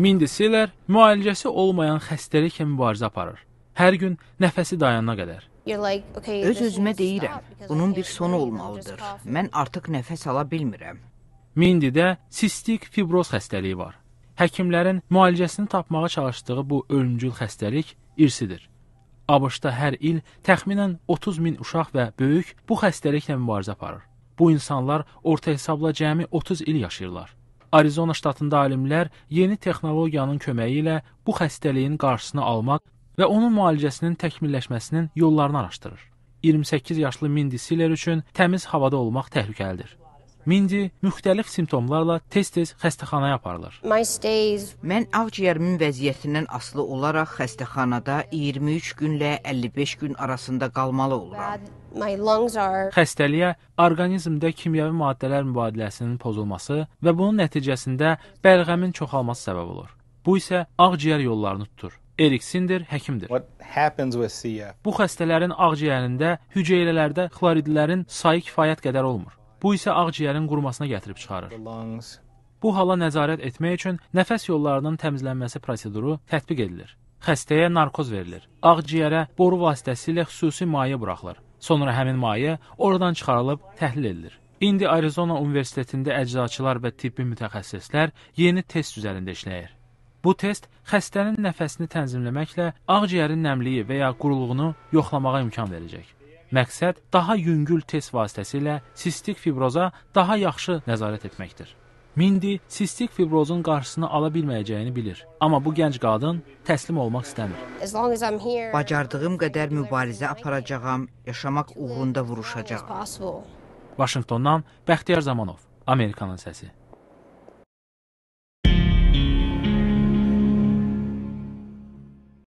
Mindisilər müalicəsi olmayan xəstəliklə mübarizə aparır. Hər gün nəfəsi dayanana qədər. Like, okay, Öz-özümə deyirəm, bunun bir sonu olmalıdır. Mən artıq nəfəs ala bilmirəm. Mindidə sistik fibroz xəstəliyi var. Həkimlərin müalicəsini tapmağa çalışdığı bu ölümcül xəstəlik irsidir. ABŞ-da hər il təxminən 30 min uşaq və böyük bu xəstəliklə mübarizə aparır. Bu insanlar orta hesabla cəmi 30 il yaşayırlar. Arizona ştatında alimlər yeni texnologiyanın köməyi ilə bu xəstəliyin qarşısını almaq və onun müalicəsinin təkmilləşməsinin yollarını araşdırır. 28 yaşlı Mindy Siller üçün təmiz havada olmaq təhlükəlidir. Mindi müxtəlif simptomlarla tez-tez xəstəxanaya aparılır. Mən avciyərimin vəziyyətindən asılı olaraq xəstəxanada 23 günlə 55 gün arasında qalmalı oluram. Xəstəliyə orqanizmdə kimyəvi maddələr mübadiləsinin pozulması və bunun nəticəsində bəlğəmin çoxalması səbəb olur. Bu isə ağciyər yollarını tutur. Erik Sinder həkimdir. Bu xəstələrin ağciyərində hüceyrələrdə xloridlərin sayı kifayət qədər olmur. Bu isə ağciyərin qurumasına gətirib çıxarır. Bu hala nəzarət etmək üçün nəfəs yollarının təmizlənməsi proseduru tətbiq edilir. Xəstəyə narkoz verilir. Ağciyərə boru vasitəsilə xüsusi maye buraxılır. Sonra həmin maye oradan çıxarılıb təhlil edilir. İndi Arizona Universitetində əczaçılar və tibbi mütəxəssislər yeni test üzərində işləyir. Bu test xəstənin nəfəsini tənzimləməklə ağciyərin nəmliyi və ya quruluğunu yoxlamağa imkan verəcək. Məqsəd daha yüngül test vasitəsilə sistik fibroza daha yaxşı nəzarət etməkdir. Mindi sistik fibrozun qarşısını ala bilməyəcəyini bilir, amma bu gənc qadın təslim olmaq istəmir. Bacardığım qədər mübarizə aparacağam, yaşamaq uğrunda vuruşacağam. Vaşinqtondan Bəxtiyar Zamanov, Amerikanın səsi.